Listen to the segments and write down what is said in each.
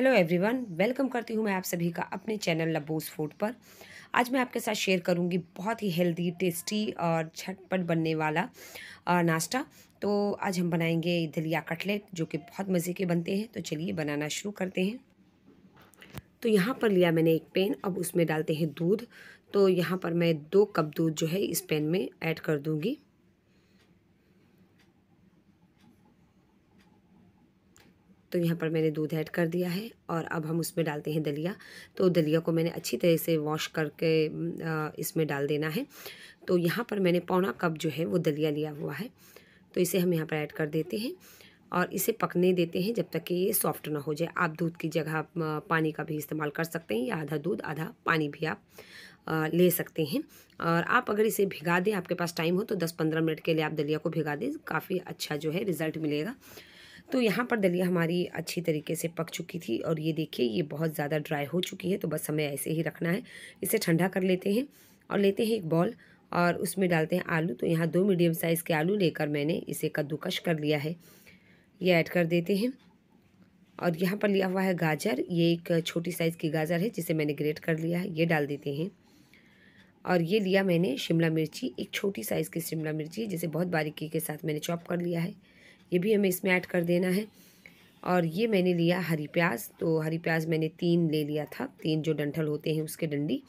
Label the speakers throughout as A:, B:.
A: hello everyone welcome करती हूँ मैं आप सभी का अपने चैनल लबोस फूड पर आज मैं आपके साथ शेयर करूँगी बहुत ही हेल्दी टेस्टी और झटपट बनने वाला नाश्ता तो आज हम बनाएंगे दलिया कटलेट जो कि बहुत मज़े के बनते हैं तो चलिए बनाना शुरू करते हैं तो यहाँ पर लिया मैंने एक पेन अब उसमें डालते हैं दूध तो यहाँ पर मैं दो कप दूध जो है इस पेन में ऐड कर दूँगी तो यहाँ पर मैंने दूध ऐड कर दिया है और अब हम उसमें डालते हैं दलिया तो दलिया को मैंने अच्छी तरह से वॉश करके इसमें डाल देना है तो यहाँ पर मैंने पौना कप जो है वो दलिया लिया हुआ है तो इसे हम यहाँ पर ऐड कर देते हैं और इसे पकने देते हैं जब तक कि ये सॉफ्ट ना हो जाए आप दूध की जगह पानी का भी इस्तेमाल कर सकते हैं या आधा दूध आधा पानी भी आप ले सकते हैं और आप अगर इसे भिगा दें आपके पास टाइम हो तो 10-15 मिनट के लिए आप दलिया को भिगा दें काफ़ी अच्छा जो है रिज़ल्ट मिलेगा तो यहाँ पर दलिया हमारी अच्छी तरीके से पक चुकी थी और ये देखिए ये बहुत ज़्यादा ड्राई हो चुकी है तो बस हमें ऐसे ही रखना है इसे ठंडा कर लेते हैं और लेते हैं एक बॉल और उसमें डालते हैं आलू तो यहाँ दो मीडियम साइज़ के आलू लेकर मैंने इसे कद्दूकश कर लिया है ये ऐड कर देते हैं और यहाँ पर लिया हुआ है गाजर ये एक छोटी साइज़ की गाजर है जिसे मैंने ग्रेट कर लिया है ये डाल देते हैं और ये लिया मैंने शिमला मिर्ची एक छोटी साइज़ की शिमला मिर्ची जिसे बहुत बारीकी के साथ मैंने चॉप कर लिया है ये भी हमें इसमें ऐड कर देना है और ये मैंने लिया हरी प्याज तो हरी प्याज मैंने तीन ले लिया था तीन जो डंठल होते हैं उसके डंडी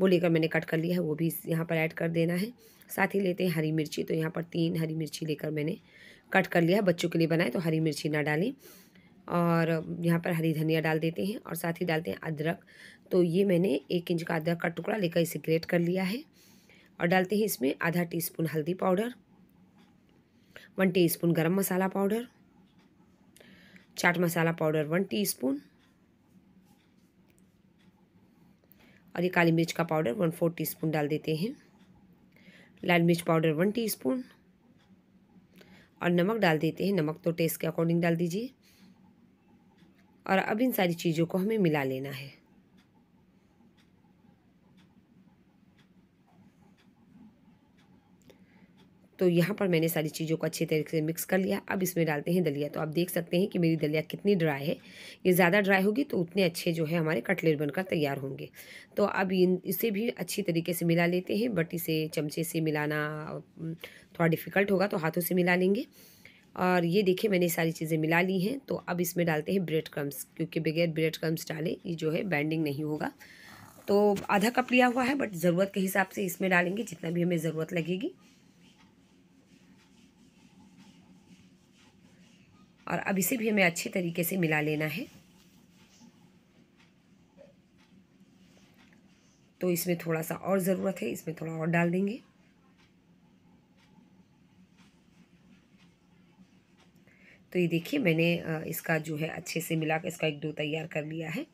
A: वो लेकर मैंने कट कर लिया है वो भी यहाँ पर ऐड कर देना है साथ ही लेते हैं हरी मिर्ची तो यहाँ पर तीन हरी मिर्ची लेकर मैंने कट कर लिया है बच्चों के लिए बनाए तो हरी मिर्ची ना डालें और यहाँ पर हरी धनिया डाल देते हैं और साथ ही डालते हैं अदरक तो ये मैंने एक इंच का अदरक का टुकड़ा लेकर इसे ग्रेट कर लिया है और डालते हैं इसमें आधा स्पून हल्दी powder one teaspoon garam masala powder chaat masala powder one teaspoon और ये काली मिर्च का पाउडर वन फोर टीस्पून डाल देते हैं लाल मिर्च पाउडर वन टीस्पून और नमक डाल देते हैं नमक तो टेस्ट के अकॉर्डिंग डाल दीजिए और अब इन सारी चीज़ों को हमें मिला लेना है तो यहाँ पर मैंने सारी चीज़ों को अच्छे तरीके से मिक्स कर लिया अब इसमें डालते हैं दलिया तो आप देख सकते हैं कि मेरी दलिया कितनी ड्राई है ये ज़्यादा ड्राई होगी तो उतने अच्छे जो है हमारे कटलेट बनकर तैयार होंगे तो अब इन इसे भी अच्छी तरीके से मिला लेते हैं बट इसे चमचे से मिलाना थोड़ा डिफ़िकल्ट होगा तो हाथों से मिला लेंगे और ये देखिए मैंने सारी चीज़ें मिला ली हैं तो अब इसमें डालते हैं ब्रेड क्रम्स क्योंकि बगैर ब्रेड क्रम्स डाले ये जो है बैंडिंग नहीं होगा तो आधा कप लिया हुआ है बट ज़रूरत के हिसाब से इसमें डालेंगे जितना भी हमें ज़रूरत लगेगी और अब इसे भी हमें अच्छे तरीके से मिला लेना है तो इसमें थोड़ा सा और ज़रूरत है इसमें थोड़ा और डाल देंगे तो ये देखिए मैंने इसका जो है अच्छे से मिला इसका एक दो तैयार कर लिया है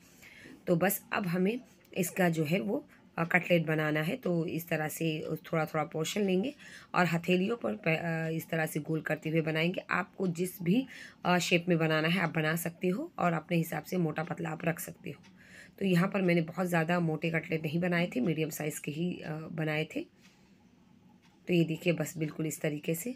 A: तो बस अब हमें इसका जो है वो कटलेट बनाना है तो इस तरह से थोड़ा थोड़ा पोर्शन लेंगे और हथेलियों पर इस तरह से गोल करते हुए बनाएंगे आपको जिस भी शेप में बनाना है आप बना सकते हो और अपने हिसाब से मोटा पतला आप रख सकते हो तो यहाँ पर मैंने बहुत ज़्यादा मोटे कटलेट नहीं बनाए थे मीडियम साइज़ के ही बनाए थे तो ये देखिए बस बिल्कुल इस तरीके से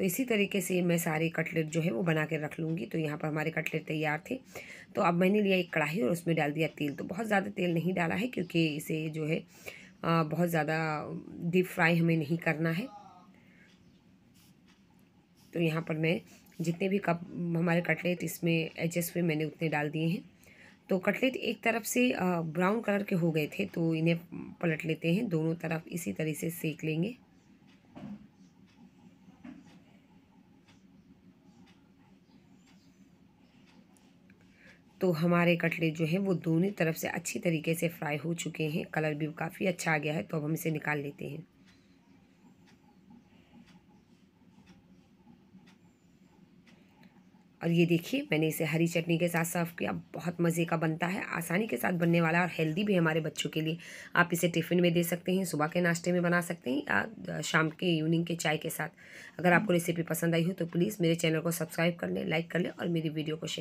A: तो इसी तरीके से मैं सारे कटलेट जो है वो बना के रख लूँगी तो यहाँ पर हमारे कटलेट तैयार थे तो अब मैंने लिया एक कढ़ाई और उसमें डाल दिया तेल तो बहुत ज़्यादा तेल नहीं डाला है क्योंकि इसे जो है बहुत ज़्यादा डीप फ्राई हमें नहीं करना है तो यहाँ पर मैं जितने भी कप हमारे कटलेट इसमें एडजस्ट हुए मैंने उतने डाल दिए हैं तो कटलेट एक तरफ से ब्राउन कलर के हो गए थे तो इन्हें पलट लेते हैं दोनों तरफ इसी तरह से सेक लेंगे तो हमारे कटलेट जो हैं वो दोनों तरफ से अच्छी तरीके से फ्राई हो चुके हैं कलर भी काफ़ी अच्छा आ गया है तो अब हम इसे निकाल लेते हैं और ये देखिए मैंने इसे हरी चटनी के साथ सर्व किया बहुत मज़े का बनता है आसानी के साथ बनने वाला और हेल्दी भी हमारे बच्चों के लिए आप इसे टिफ़िन में दे सकते हैं सुबह के नाश्ते में बना सकते हैं या शाम के इवनिंग के चाय के साथ अगर आपको रेसिपी पसंद आई हो तो प्लीज़ मेरे चैनल को सब्सक्राइब कर लें लाइक कर लें और मेरी वीडियो को शेयर